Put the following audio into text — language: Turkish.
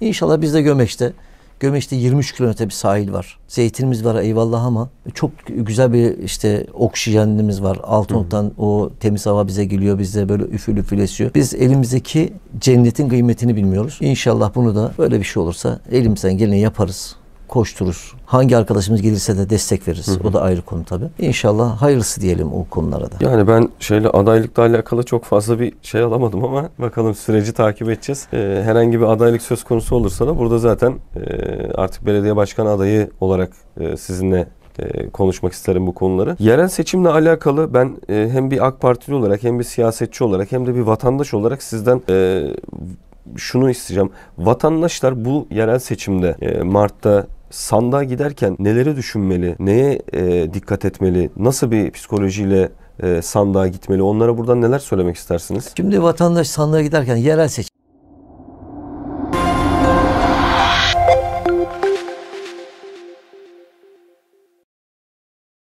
İnşallah biz de Gömeş'te. Gömeş'te 23 kilometre bir sahil var. Zeytinimiz var eyvallah ama çok güzel bir işte oksijenimiz var. Altınok'tan o temiz hava bize geliyor. Bizde böyle üfül üfül esiyor. Biz elimizdeki cennetin kıymetini bilmiyoruz. İnşallah bunu da böyle bir şey olursa elimizden geleni yaparız koşturur. Hangi arkadaşımız gelirse de destek veririz. Hı hı. O da ayrı konu tabii. İnşallah hayırlısı diyelim o konulara da. Yani ben şöyle adaylıkla alakalı çok fazla bir şey alamadım ama bakalım süreci takip edeceğiz. Ee, herhangi bir adaylık söz konusu olursa da burada zaten e, artık belediye başkan adayı olarak e, sizinle e, konuşmak isterim bu konuları. Yerel seçimle alakalı ben e, hem bir AK Partili olarak hem bir siyasetçi olarak hem de bir vatandaş olarak sizden e, şunu isteyeceğim. Vatandaşlar bu yerel seçimde Mart'ta sandığa giderken neleri düşünmeli, neye e, dikkat etmeli, nasıl bir psikolojiyle e, sandığa gitmeli? Onlara buradan neler söylemek istersiniz? Şimdi vatandaş sandığa giderken yerel seçim